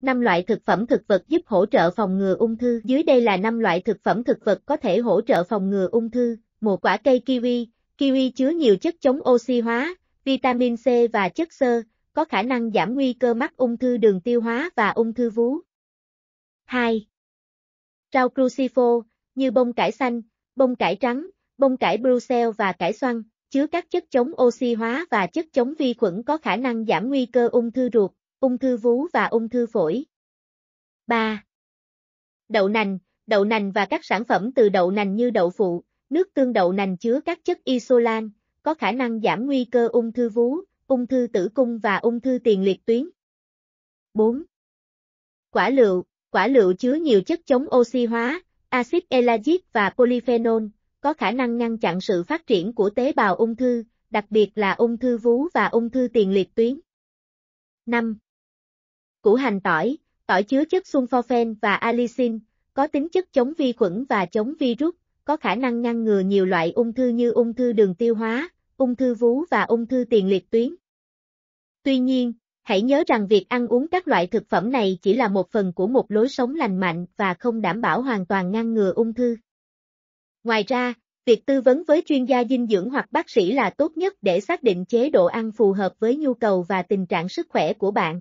năm loại thực phẩm thực vật giúp hỗ trợ phòng ngừa ung thư. Dưới đây là năm loại thực phẩm thực vật có thể hỗ trợ phòng ngừa ung thư. Một quả cây kiwi, kiwi chứa nhiều chất chống oxy hóa, vitamin C và chất xơ, có khả năng giảm nguy cơ mắc ung thư đường tiêu hóa và ung thư vú. 2. Rau crucifo, như bông cải xanh, bông cải trắng, bông cải Brussels và cải xoăn, chứa các chất chống oxy hóa và chất chống vi khuẩn có khả năng giảm nguy cơ ung thư ruột, Ung thư vú và ung thư phổi. 3. Đậu nành, đậu nành và các sản phẩm từ đậu nành như đậu phụ, nước tương đậu nành chứa các chất isolan, có khả năng giảm nguy cơ ung thư vú, ung thư tử cung và ung thư tiền liệt tuyến. 4. Quả lựu, quả lựu chứa nhiều chất chống oxy hóa, axit elagic và polyphenol, có khả năng ngăn chặn sự phát triển của tế bào ung thư, đặc biệt là ung thư vú và ung thư tiền liệt tuyến. 5 củ hành tỏi, tỏi chứa chất sulfofen và allicin, có tính chất chống vi khuẩn và chống virus, có khả năng ngăn ngừa nhiều loại ung thư như ung thư đường tiêu hóa, ung thư vú và ung thư tiền liệt tuyến. Tuy nhiên, hãy nhớ rằng việc ăn uống các loại thực phẩm này chỉ là một phần của một lối sống lành mạnh và không đảm bảo hoàn toàn ngăn ngừa ung thư. Ngoài ra, việc tư vấn với chuyên gia dinh dưỡng hoặc bác sĩ là tốt nhất để xác định chế độ ăn phù hợp với nhu cầu và tình trạng sức khỏe của bạn.